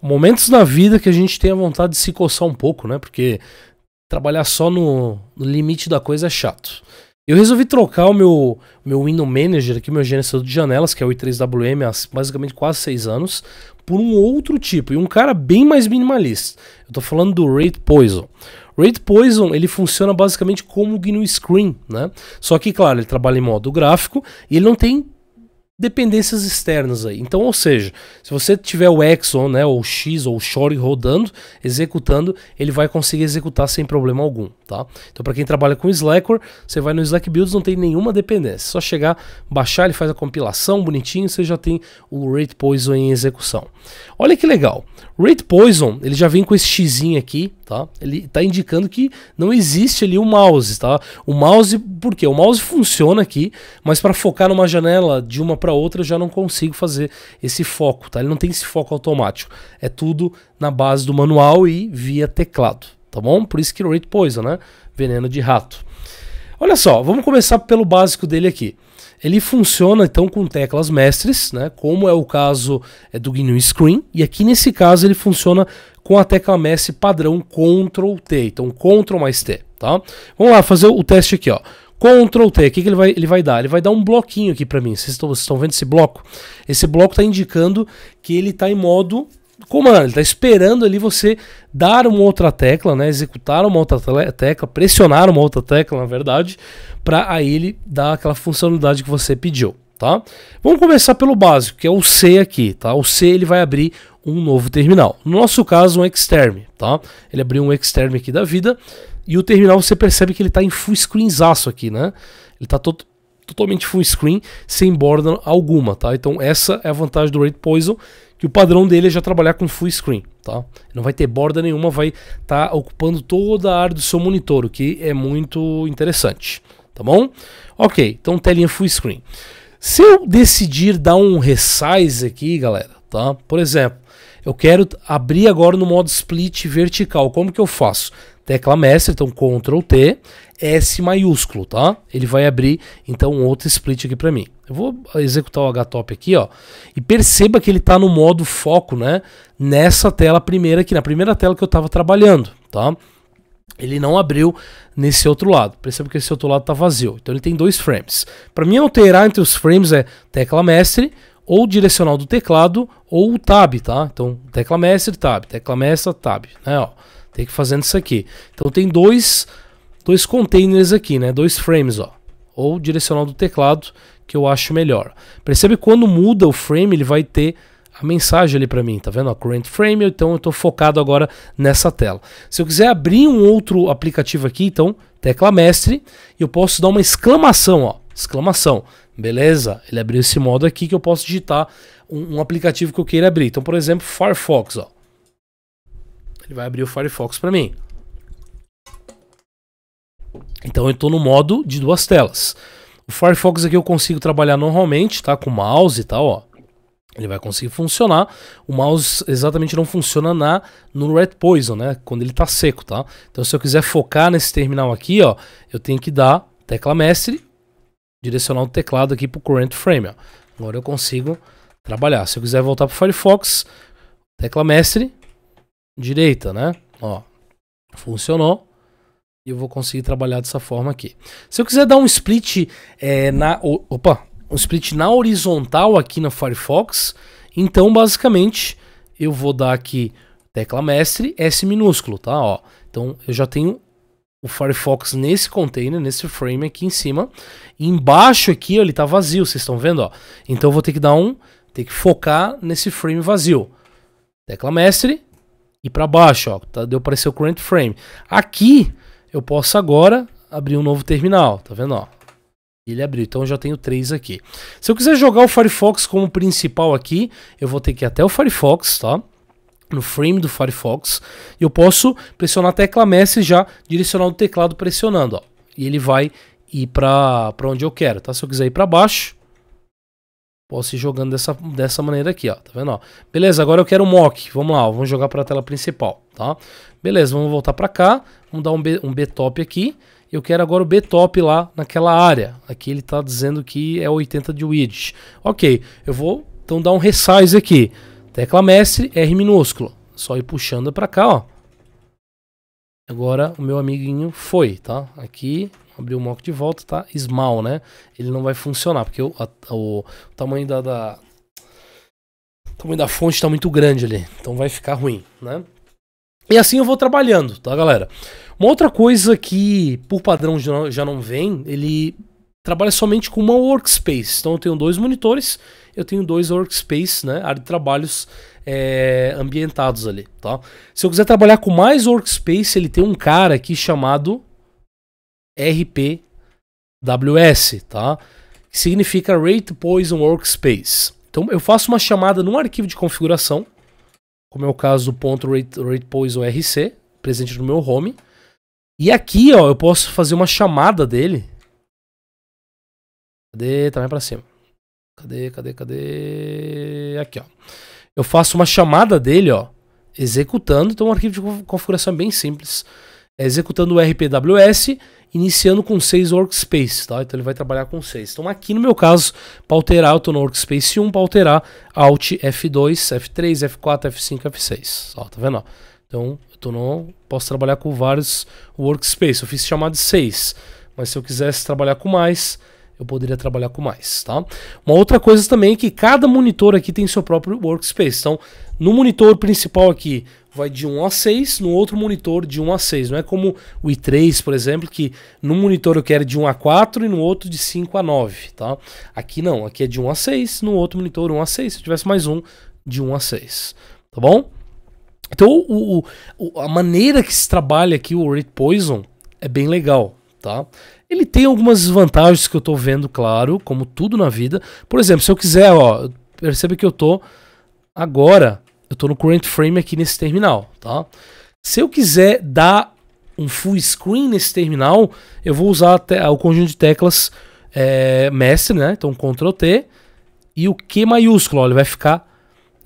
momentos na vida que a gente tem a vontade de se coçar um pouco, né? Porque trabalhar só no, no limite da coisa é chato. Eu resolvi trocar o meu, meu Window Manager aqui, meu gerenciador de janelas, que é o i3WM, há basicamente quase 6 anos, por um outro tipo, e um cara bem mais minimalista. Eu tô falando do Rate Poison. Rate Poison, ele funciona basicamente como o GNU Screen, né? Só que, claro, ele trabalha em modo gráfico e ele não tem dependências externas aí. Então, ou seja, se você tiver o Exxon, né, ou o X ou o Shore rodando, executando, ele vai conseguir executar sem problema algum. Tá? Então, para quem trabalha com Slackware, você vai no Slack Builds, não tem nenhuma dependência. É só chegar, baixar, ele faz a compilação bonitinho, você já tem o Rate Poison em execução. Olha que legal. Rate Poison, ele já vem com esse xizinho aqui, tá? Ele está indicando que não existe ali o mouse, tá? O mouse, por quê? O mouse funciona aqui, mas para focar numa janela de uma para outra, eu já não consigo fazer esse foco, tá? Ele não tem esse foco automático. É tudo na base do manual e via teclado tá bom? Por isso que rate Poison, né? Veneno de rato. Olha só, vamos começar pelo básico dele aqui. Ele funciona então com teclas mestres, né? Como é o caso é, do GNU Screen, e aqui nesse caso ele funciona com a tecla mestre padrão Ctrl T, então Ctrl mais T, tá? Vamos lá fazer o teste aqui, ó. Ctrl T, o que, que ele, vai, ele vai dar? Ele vai dar um bloquinho aqui para mim. vocês estão vendo esse bloco? Esse bloco está indicando que ele está em modo comando, ele está esperando ali você dar uma outra tecla, né, executar uma outra tecla, pressionar uma outra tecla, na verdade, para aí ele dar aquela funcionalidade que você pediu, tá? Vamos começar pelo básico, que é o C aqui, tá? O C ele vai abrir um novo terminal. No nosso caso, um exterme, tá? Ele abriu um exterme aqui da vida e o terminal você percebe que ele está em full screenzaço aqui, né? Ele está todo totalmente full screen, sem borda alguma, tá? Então essa é a vantagem do Rate Poison, que o padrão dele é já trabalhar com full screen, tá? Não vai ter borda nenhuma, vai estar tá ocupando toda a área do seu monitor, o que é muito interessante, tá bom? Ok, então telinha full screen. Se eu decidir dar um resize aqui, galera, tá? Por exemplo, eu quero abrir agora no modo split vertical. Como que eu faço? tecla mestre, então Ctrl T, S maiúsculo, tá? Ele vai abrir então um outro split aqui para mim. Eu vou executar o htop aqui, ó, e perceba que ele está no modo foco, né? Nessa tela primeira aqui, na primeira tela que eu estava trabalhando, tá? Ele não abriu nesse outro lado. Perceba que esse outro lado tá vazio. Então ele tem dois frames. Para mim alterar entre os frames é tecla mestre ou direcional do teclado ou o tab, tá? Então tecla mestre, tab, tecla mestre tab, né? Ó. Tem que fazer fazendo isso aqui. Então tem dois, dois containers aqui, né? Dois frames, ó. Ou direcional do teclado, que eu acho melhor. Percebe quando muda o frame, ele vai ter a mensagem ali para mim, tá vendo? A current frame, então eu estou focado agora nessa tela. Se eu quiser abrir um outro aplicativo aqui, então tecla mestre, eu posso dar uma exclamação, ó, exclamação, beleza? Ele abriu esse modo aqui que eu posso digitar um, um aplicativo que eu queira abrir. Então, por exemplo, Firefox, ó. Ele vai abrir o Firefox para mim. Então eu estou no modo de duas telas. O Firefox aqui eu consigo trabalhar normalmente, tá? Com mouse e tal, ó. Ele vai conseguir funcionar. O mouse exatamente não funciona na no Red Poison, né? Quando ele está seco, tá? Então se eu quiser focar nesse terminal aqui, ó, eu tenho que dar tecla mestre, direcionar o teclado aqui para o current frame, ó. Agora eu consigo trabalhar. Se eu quiser voltar para o Firefox, tecla mestre, direita, né? Ó, funcionou. E eu vou conseguir trabalhar dessa forma aqui. Se eu quiser dar um split é, na... Opa! Um split na horizontal aqui no Firefox, então basicamente eu vou dar aqui tecla mestre S minúsculo, tá? Ó, então eu já tenho o Firefox nesse container, nesse frame aqui em cima. E embaixo aqui ó, ele tá vazio, vocês estão vendo? Ó. Então eu vou ter que dar um, ter que focar nesse frame vazio. Tecla mestre, e para baixo, ó, tá, deu aparecer o current frame. Aqui eu posso agora abrir um novo terminal, tá vendo, ó? Ele abriu, então eu já tenho três aqui. Se eu quiser jogar o Firefox como principal aqui, eu vou ter que ir até o Firefox, tá? No frame do Firefox, e eu posso pressionar a tecla MS já direcionar o teclado pressionando, ó. E ele vai ir para onde eu quero, tá? Se eu quiser ir para baixo, Posso ir jogando dessa, dessa maneira aqui, ó. Tá vendo, ó? Beleza, agora eu quero o mock. Vamos lá, ó, Vamos jogar para a tela principal, tá? Beleza, vamos voltar para cá. Vamos dar um, B, um B-top aqui. Eu quero agora o B-top lá naquela área. Aqui ele tá dizendo que é 80 de width. Ok, eu vou então dar um resize aqui. Tecla mestre, R minúsculo. Só ir puxando para cá, ó. Agora o meu amiguinho foi, tá? Aqui, abrir o mock de volta, tá small, né? Ele não vai funcionar, porque o, a, o tamanho da, da o tamanho da fonte está muito grande ali, então vai ficar ruim, né? E assim eu vou trabalhando, tá, galera? Uma outra coisa que, por padrão, já não vem, ele trabalha somente com uma workspace. Então eu tenho dois monitores, eu tenho dois workspace, né? Área de trabalhos é, ambientados ali, tá? Se eu quiser trabalhar com mais workspace, ele tem um cara aqui chamado RPWS, tá? Que significa Rate Poison Workspace. Então eu faço uma chamada num arquivo de configuração, como é o caso do ponto rate, rate poison RC, presente no meu home. E aqui, ó, eu posso fazer uma chamada dele. Cadê? Tá mais pra cima. Cadê, cadê, cadê? Aqui, ó. Eu faço uma chamada dele, ó, executando. Então o arquivo de configuração é bem simples. É executando o RPWS, iniciando com 6 workspaces, tá? Então ele vai trabalhar com 6. Então aqui no meu caso, para alterar, eu estou no workspace 1, para alterar Alt F2, F3, F4, F5, F6. Ó, tá vendo? Então eu tô no, posso trabalhar com vários workspaces. Eu fiz chamado de 6, mas se eu quisesse trabalhar com mais, eu poderia trabalhar com mais, tá? Uma outra coisa também é que cada monitor aqui tem seu próprio workspace. Então, no monitor principal aqui vai de 1 a 6, no outro monitor de 1 a 6. Não é como o i3, por exemplo, que no monitor eu quero de 1 a 4 e no outro de 5 a 9, tá? Aqui não, aqui é de 1 a 6, no outro monitor 1 a 6, se eu tivesse mais um, de 1 a 6, tá bom? Então, o, o, a maneira que se trabalha aqui o Rate Poison é bem legal, tá? Ele tem algumas vantagens que eu estou vendo, claro, como tudo na vida. Por exemplo, se eu quiser, ó, perceba que eu estou agora, eu estou no current frame aqui nesse terminal, tá? Se eu quiser dar um full screen nesse terminal, eu vou usar ah, o conjunto de teclas é, mestre, né? Então Ctrl T e o Q maiúsculo, ó, ele vai ficar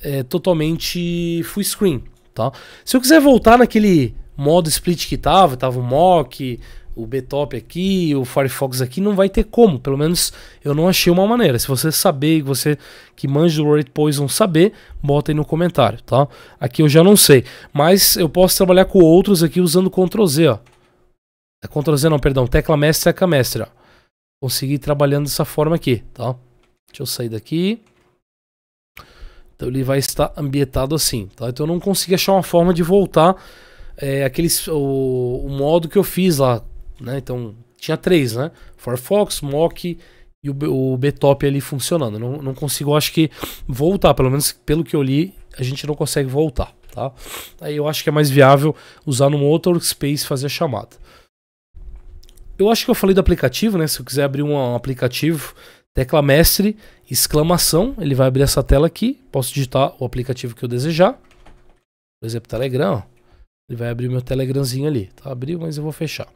é, totalmente full screen, tá? Se eu quiser voltar naquele modo split que tava, tava o mock, o Btop aqui, o Firefox aqui, não vai ter como. Pelo menos eu não achei uma maneira. Se você saber, você que manja do Rate Poison saber, bota aí no comentário, tá? Aqui eu já não sei. Mas eu posso trabalhar com outros aqui usando Ctrl Z, ó. É Ctrl Z não, perdão. Tecla mestre, tecla mestre, ó. Consegui trabalhando dessa forma aqui, tá? Deixa eu sair daqui. Então ele vai estar ambientado assim, tá? Então eu não consegui achar uma forma de voltar é, aqueles, o, o modo que eu fiz lá, né? Então, tinha três, né? Firefox, Mock e o, o Btop ali funcionando. Não, não consigo, acho que voltar, pelo menos pelo que eu li, a gente não consegue voltar, tá? Aí eu acho que é mais viável usar no outro workspace fazer a chamada. Eu acho que eu falei do aplicativo, né? Se eu quiser abrir um, um aplicativo, tecla mestre, exclamação, ele vai abrir essa tela aqui. Posso digitar o aplicativo que eu desejar. Por exemplo, Telegram, ó. Ele vai abrir meu Telegramzinho ali, tá? Abriu, mas eu vou fechar.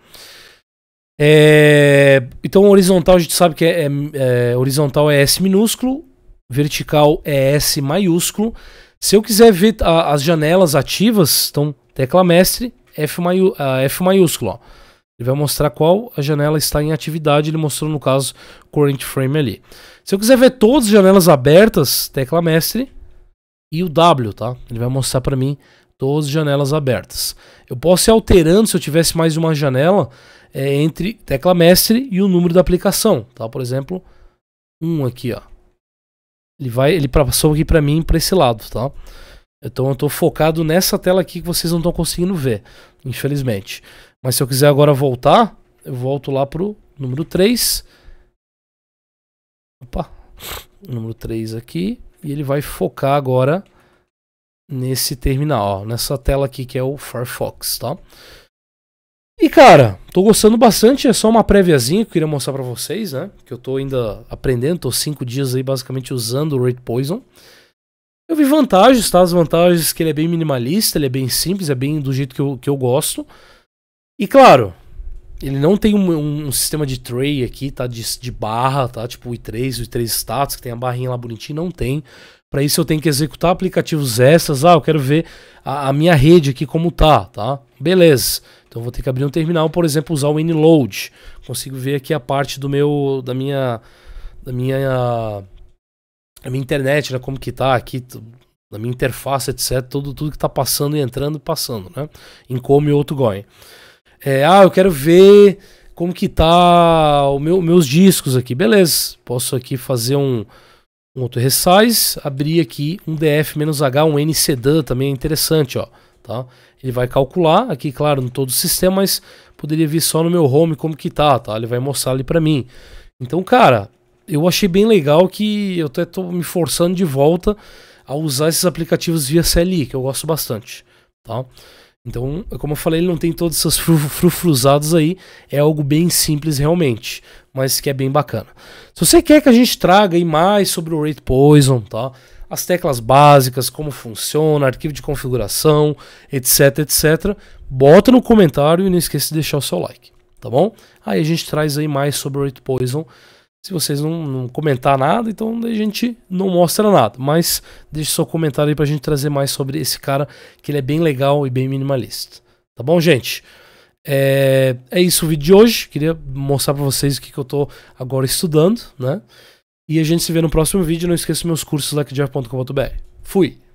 É, então, horizontal a gente sabe que é, é, é, horizontal é S minúsculo, vertical é S maiúsculo. Se eu quiser ver a, as janelas ativas, então tecla mestre, F, maiú, F maiúsculo. Ó. Ele vai mostrar qual a janela está em atividade, ele mostrou no caso current frame ali. Se eu quiser ver todas as janelas abertas, tecla mestre e o W, tá? Ele vai mostrar para mim 12 janelas abertas. Eu posso ir alterando se eu tivesse mais uma janela é, entre tecla mestre e o número da aplicação. Tá? Por exemplo, um aqui, ó. Ele vai, ele passou aqui para mim para esse lado, tá? Então eu estou focado nessa tela aqui que vocês não estão conseguindo ver, infelizmente. Mas se eu quiser agora voltar, eu volto lá pro número 3. Opa. Número 3 aqui e ele vai focar agora nesse terminal, ó, nessa tela aqui que é o Firefox, tá? E cara, tô gostando bastante, é só uma préviazinha que eu queria mostrar para vocês, né? Que eu tô ainda aprendendo, tô cinco dias aí basicamente usando o Rate Poison. Eu vi vantagens, tá? As vantagens que ele é bem minimalista, ele é bem simples, é bem do jeito que eu, que eu gosto. E claro, ele não tem um, um sistema de tray aqui, tá? De, de barra, tá? Tipo o i3, o i3 status, que tem a barrinha lá bonitinha, não tem. Para isso eu tenho que executar aplicativos essas. Ah, eu quero ver a, a, minha rede aqui como tá, tá? Beleza. Então vou ter que abrir um terminal, por exemplo, usar o nload. Consigo ver aqui a parte do meu da minha da minha a minha internet, né, como que tá aqui, da minha interface, etc, tudo tudo que tá passando e entrando, passando, né? como e outgoing. É, ah, eu quero ver como que tá o meu, meus discos aqui. Beleza. Posso aqui fazer um um outro resize, abrir aqui um DF-H, um N também é interessante, ó, tá? Ele vai calcular aqui, claro, no todo o sistema, mas poderia vir só no meu home como que tá, tá? Ele vai mostrar ali para mim. Então, cara, eu achei bem legal que eu até tô me forçando de volta a usar esses aplicativos via CLI, que eu gosto bastante, tá? Então, como eu falei, ele não tem todos esses frufruzados aí. É algo bem simples realmente, mas que é bem bacana. Se você quer que a gente traga aí mais sobre o Rate Poison, tá? as teclas básicas, como funciona, arquivo de configuração, etc, etc. Bota no comentário e não esqueça de deixar o seu like, tá bom? Aí a gente traz aí mais sobre o Rate Poison se vocês não, não comentar nada, então a gente não mostra nada. Mas deixe seu comentário aí pra gente trazer mais sobre esse cara, que ele é bem legal e bem minimalista. Tá bom, gente? É, é isso o vídeo de hoje. Queria mostrar pra vocês o que, que eu tô agora estudando, né? E a gente se vê no próximo vídeo. Não esqueça meus cursos lá que é Fui!